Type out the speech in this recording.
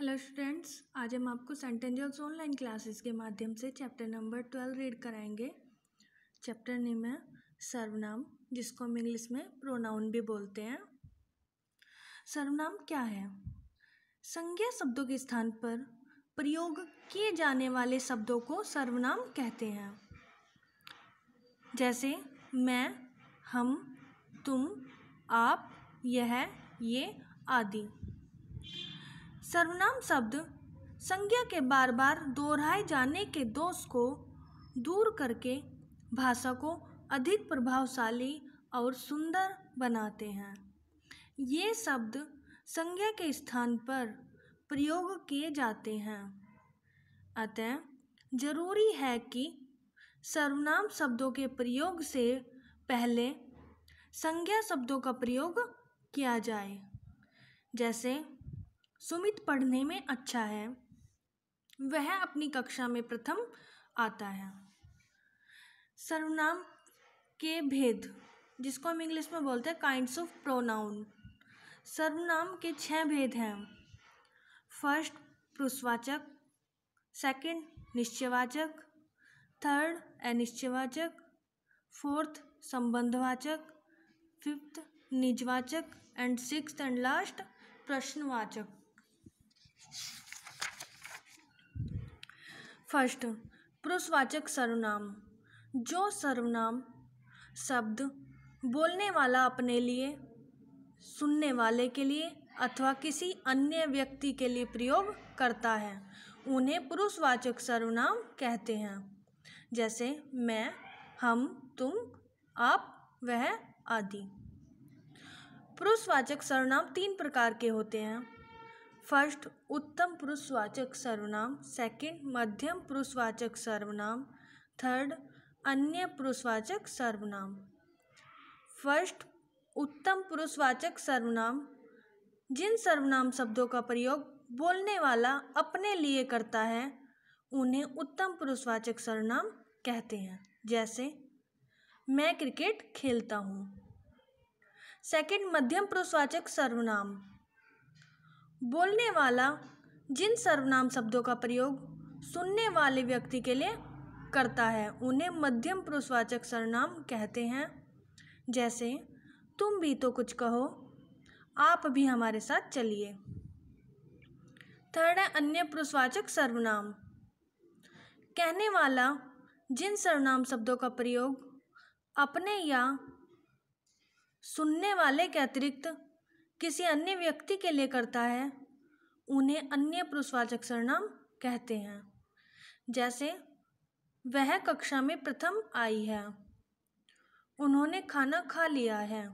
hello students आज हम आपको सेंटेंजल्स ऑनलाइन क्लासेस के माध्यम से चैप्टर नंबर ट्वेल्व रीड कराएंगे चैप्टर नेम है सर्वनाम जिसको हम इंग्लिश में प्रोनाउन भी बोलते हैं सर्वनाम क्या है संज्ञा शब्दों के स्थान पर प्रयोग किए जाने वाले शब्दों को सर्वनाम कहते हैं जैसे मैं हम तुम आप यह ये आदि सर्वनाम शब्द संज्ञा के बार बार दोहराए जाने के दोष को दूर करके भाषा को अधिक प्रभावशाली और सुंदर बनाते हैं ये शब्द संज्ञा के स्थान पर प्रयोग किए जाते हैं अतः जरूरी है कि सर्वनाम शब्दों के प्रयोग से पहले संज्ञा शब्दों का प्रयोग किया जाए जैसे सुमित पढ़ने में अच्छा है वह अपनी कक्षा में प्रथम आता है सर्वनाम के भेद जिसको हम इंग्लिश में बोलते हैं काइंड्स ऑफ प्रोनाउन सर्वनाम के छह भेद हैं फर्स्ट पुरुषवाचक सेकंड निश्चयवाचक थर्ड अनिश्चयवाचक फोर्थ संबंधवाचक फिफ्थ निजवाचक एंड सिक्स्थ एंड लास्ट प्रश्नवाचक फर्स्ट पुरुषवाचक सर्वनाम जो सर्वनाम शब्द बोलने वाला अपने लिए सुनने वाले के लिए अथवा किसी अन्य व्यक्ति के लिए प्रयोग करता है उन्हें पुरुषवाचक सर्वनाम कहते हैं जैसे मैं हम तुम आप वह आदि पुरुषवाचक सर्वनाम तीन प्रकार के होते हैं फर्स्ट उत्तम पुरुषवाचक सर्वनाम सेकंड मध्यम पुरुषवाचक सर्वनाम थर्ड अन्य पुरुषवाचक सर्वनाम फर्स्ट उत्तम पुरुषवाचक सर्वनाम जिन सर्वनाम शब्दों का प्रयोग बोलने वाला अपने लिए करता है उन्हें उत्तम पुरुषवाचक सर्वनाम कहते हैं जैसे मैं क्रिकेट खेलता हूँ सेकंड मध्यम पुरुषवाचक सर्वनाम बोलने वाला जिन सर्वनाम शब्दों का प्रयोग सुनने वाले व्यक्ति के लिए करता है उन्हें मध्यम पुरुषवाचक सर्वनाम कहते हैं जैसे तुम भी तो कुछ कहो आप भी हमारे साथ चलिए थर्ड है अन्य पुरुषवाचक सर्वनाम कहने वाला जिन सर्वनाम शब्दों का प्रयोग अपने या सुनने वाले के अतिरिक्त किसी अन्य व्यक्ति के लिए करता है उन्हें अन्य पुरुषवाचक सरनाम कहते हैं जैसे वह कक्षा में प्रथम आई है उन्होंने खाना खा लिया है